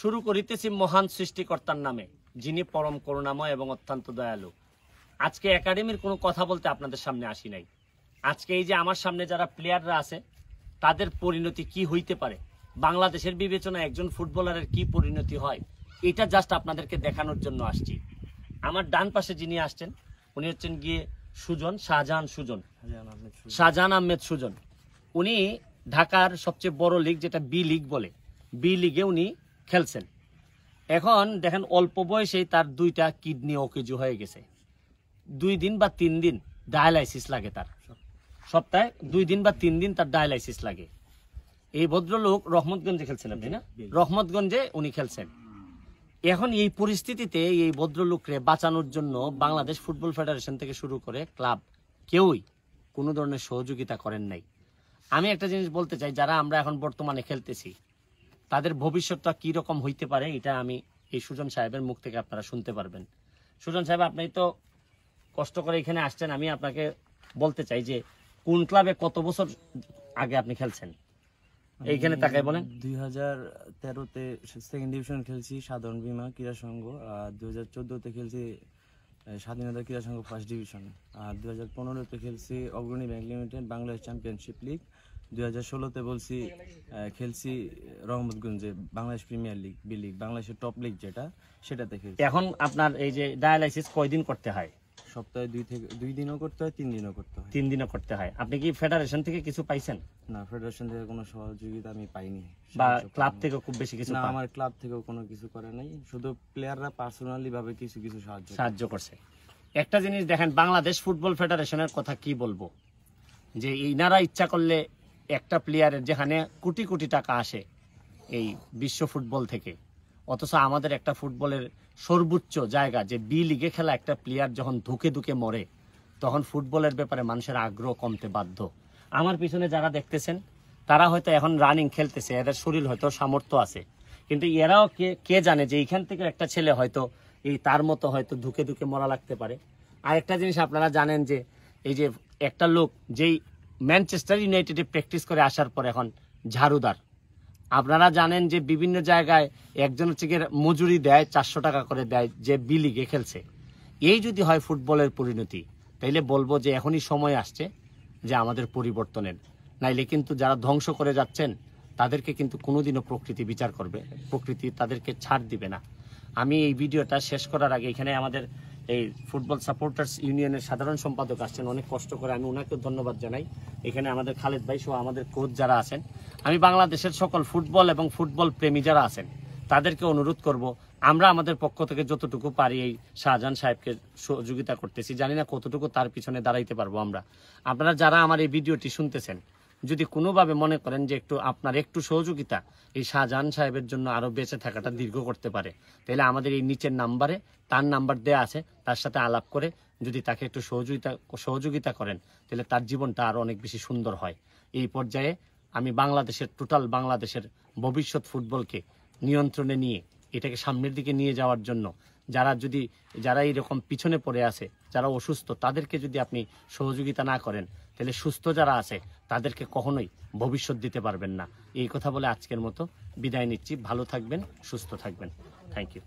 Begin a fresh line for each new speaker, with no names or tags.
শুরু করিতেছি মহান সৃষ্টিকর্তার নামে যিনি পরম করুণাময় এবং অত্যন্ত দয়ালু আজকে একাডেমির কোনো কথা বলতে আপনাদের সামনে আসি নাই আজকে এই যে আমার সামনে যারা প্লেয়াররা আছে তাদের পরিণতি কি হইতে পারে বাংলাদেশের বিবেচনায় একজন ফুটবলারের কি পরিণতি হয় এটা জাস্ট আপনাদেরকে দেখানোর জন্য আসছি আমার ডান পাশে যিনি আসছেন উনি হচ্ছেন গিয়ে সুজন শাহজাহান সুজন শাহজাহান আহমেদ সুজন উনি ঢাকার সবচেয়ে বড় লিগ যেটা বি লিগ বলে বি লিগে উনি খেলছেন এখন দেখেন অল্প বয়সেই তার দুইটা কিডনি অকেজু হয়ে গেছে দুই দিন বা তিন দিন ডায়ালাইসিস লাগে তার সপ্তাহে দুই দিন বা তিন দিন তার ডায়ালাইসিস লাগে এই ভদ্রলোক রহমতগঞ্জে খেলছেন আপনি না রহমতগঞ্জে উনি খেলছেন এখন এই পরিস্থিতিতে এই ভদ্রলোকরে বাঁচানোর জন্য বাংলাদেশ ফুটবল ফেডারেশন থেকে শুরু করে ক্লাব কেউই কোনো ধরনের সহযোগিতা করেন নাই আমি একটা জিনিস বলতে চাই যারা আমরা এখন বর্তমানে খেলতেছি তাদের ভবিষ্যৎটা কি রকম হইতে পারে এটা আমি এই সুজন সাহেবের মুখ থেকে আপনারা শুনতে পারবেন সুজন সাহেব আপনি তো কষ্ট করে এখানে আসছেন আমি আপনাকে বলতে চাই যে কোন ক্লাবে কত বছর আগে আপনি খেলছেন
এইখানে তাকাই বলেন দুই হাজার তেরোতে সেকেন্ড ডিভিশন খেলছি সাধারণ বিমা ক্রীড়া সংঘ আর দুই হাজার চোদ্দোতে খেলছি স্বাধীনতা ক্রীড়া সংঘ ফার্স্ট ডিভিশন আর দু হাজার পনেরোতে খেলছি Agrani bank limited Bangladesh championship league দুই হাজার ষোলোতে বলছি খেলছি রহমতগঞ্জে Bangladesh premier league B league বাংলাদেশের টপ লিগ যেটা সেটাতে খেলছি এখন আপনার এই যে ডায়ালাইসিস কয়দিন করতে হয়
সপ্তাহে দুই থেকে দুই দিনও করতে হয় তিন দিনও করতে হয় তিন দিনও করতে হয় আপনি কি ফেডারেশন থেকে কিছু পাইছেন
না ফেডারেশন থেকে কোনো সহযোগিতা আমি পাইনি বা ক্লাব থেকে খুব বেশি কিছু না আমার ক্লাব থেকেও কোনো কিছু করে নাই শুধু প্লেয়াররা পার্সোনালি ভাবে কিছু কিছু সাহায্য সাহায্য
করছে একটা জিনিস দেখেন বাংলাদেশ ফুটবল ফেডারেশনের কথা কি বলবো যে ইনারা ইচ্ছা করলে একটা প্লেয়ারের যেখানে কোটি কোটি টাকা আসে এই বিশ্ব ফুটবল থেকে অথচ আমাদের একটা ফুটবলের সর্বোচ্চ জায়গা যে বি লিগে খেলা একটা প্লেয়ার যখন ধুকে ধুকে মরে তখন ফুটবলের ব্যাপারে মানুষের আগ্রহ কমতে বাধ্য আমার পিছনে যারা দেখতেছেন তারা হয়তো এখন রানিং খেলতেছে এদের শরীর হয়তো সামর্থ্য আছে কিন্তু এরাও কে কে জানে যে এইখান থেকে একটা ছেলে হয়তো এই তার মতো হয়তো ধুকে ধুকে মরা লাগতে পারে আর একটা জিনিস আপনারা জানেন যে এই যে একটা লোক যেই ম্যানচেস্টার ইউনাইটেডে প্র্যাকটিস করে আসার পর এখন ঝাড়ুদার আপনারা জানেন যে বিভিন্ন জায়গায় একজন হচ্ছে মজুরি দেয় চারশো টাকা করে দেয় যে বি লিগে খেলছে এই যদি হয় ফুটবলের পরিণতি তাইলে বলবো যে এখনই সময় আসছে যে আমাদের পরিবর্তনের নাইলে কিন্তু যারা ধ্বংস করে যাচ্ছেন তাদেরকে কিন্তু কোনোদিনও প্রকৃতি বিচার করবে প্রকৃতি তাদেরকে ছাড় দিবে না আমি এই ভিডিওটা শেষ করার আগে এখানে আমাদের এই ফুটবল সাপোর্টার্স ইউনিয়নের সাধারণ সম্পাদক আসছেন অনেক কষ্ট করে আমি ওনাকে ধন্যবাদ জানাই এখানে আমাদের খালেদ ভাই সহ আমাদের কোচ যারা আছেন আমি বাংলাদেশের সকল ফুটবল এবং ফুটবল প্রেমী যারা আছেন তাদেরকে অনুরোধ করব আমরা আমাদের পক্ষ থেকে যতটুকু পারি এই শাহজাহান সাহেবকে সহযোগিতা করতেছি জানি না কতটুকু তার পিছনে দাঁড়াইতে পারবো আমরা আপনারা যারা আমার এই ভিডিওটি শুনতেছেন যদি কোনোভাবে মনে করেন যে একটু আপনার একটু সহযোগিতা এই শাহজাহান সাহেবের জন্য আরও বেঁচে থাকাটা দীর্ঘ করতে পারে তাহলে আমাদের এই নিচের নাম্বারে তার নাম্বার দেয়া আছে তার সাথে আলাপ করে যদি তাকে একটু সহযোগিতা সহযোগিতা করেন তাহলে তার জীবনটা আরও অনেক বেশি সুন্দর হয় এই পর্যায়ে আমি বাংলাদেশের টোটাল বাংলাদেশের ভবিষ্যৎ ফুটবলকে নিয়ন্ত্রণে নিয়ে এটাকে সামনের দিকে নিয়ে যাওয়ার জন্য যারা যদি যারা এইরকম পিছনে পড়ে আছে যারা অসুস্থ তাদেরকে যদি আপনি সহযোগিতা না করেন তাহলে সুস্থ যারা আছে তাদেরকে কখনোই ভবিষ্যৎ দিতে পারবেন না এই কথা বলে আজকের মতো বিদায় নিচ্ছি ভালো থাকবেন সুস্থ থাকবেন থ্যাংক ইউ